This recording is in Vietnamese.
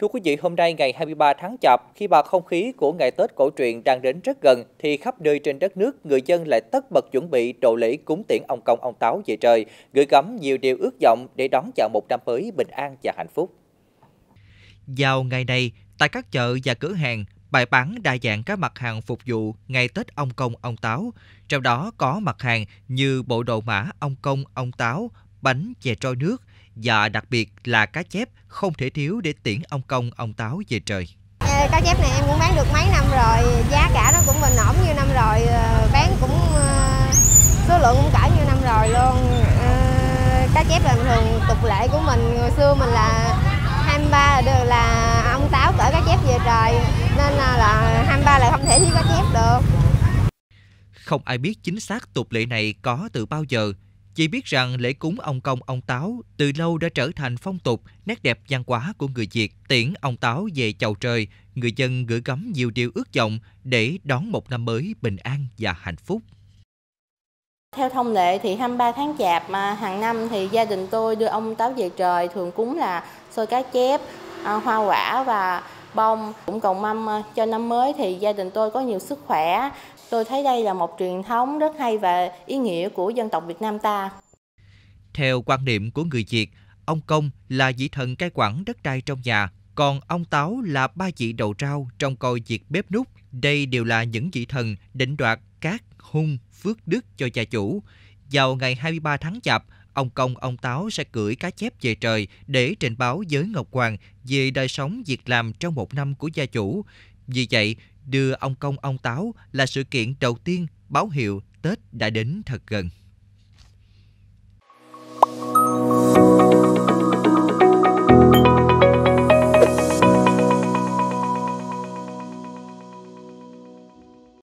Thưa quý vị, hôm nay ngày 23 tháng Chạp, khi mà không khí của ngày Tết cổ truyền đang đến rất gần, thì khắp nơi trên đất nước, người dân lại tất bật chuẩn bị trộ lễ cúng tiễn ông công ông táo về trời, gửi gắm nhiều điều ước vọng để đón chào một năm mới bình an và hạnh phúc. Vào ngày này, tại các chợ và cửa hàng, bày bán đa dạng các mặt hàng phục vụ ngày Tết ông công ông táo, trong đó có mặt hàng như bộ đồ mã ông công ông táo, bánh chè trôi nước – và đặc biệt là cá chép không thể thiếu để tiễn ông công, ông táo về trời. Cá chép này em cũng bán được mấy năm rồi, giá cả nó cũng bình ổn như năm rồi, ờ, bán cũng ờ, số lượng cũng cả như năm rồi luôn. Ờ, cá chép là thường tục lệ của mình, người xưa mình là 23 được là ông táo cỡ cá chép về trời, nên là, là 23 là không thể thiếu cá chép được. Không ai biết chính xác tục lệ này có từ bao giờ, chỉ biết rằng lễ cúng ông công ông táo từ lâu đã trở thành phong tục, nét đẹp văn hóa của người Việt. Tiễn ông táo về chầu trời, người dân gửi gắm nhiều điều ước vọng để đón một năm mới bình an và hạnh phúc. Theo thông lệ thì 23 tháng chạp mà hàng năm thì gia đình tôi đưa ông táo về trời thường cúng là xôi cá chép, à, hoa quả và bông cũng cầu mâm ờ, cho năm mới thì gia đình tôi có nhiều sức khỏe tôi thấy đây là một truyền thống rất hay và ý nghĩa của dân tộc Việt Nam ta theo quan niệm của người Việt ông Công là vị thần cai quản đất đai trong nhà còn ông Táo là ba vị đầu rau trong coi việc bếp nút đây đều là những vị thần định đoạt các hung phước đức cho gia chủ vào ngày 23 tháng chạp ông Công, ông Táo sẽ gửi cá chép về trời để trình báo với Ngọc Hoàng về đời sống việc làm trong một năm của gia chủ. Vì vậy, đưa ông Công, ông Táo là sự kiện đầu tiên báo hiệu Tết đã đến thật gần.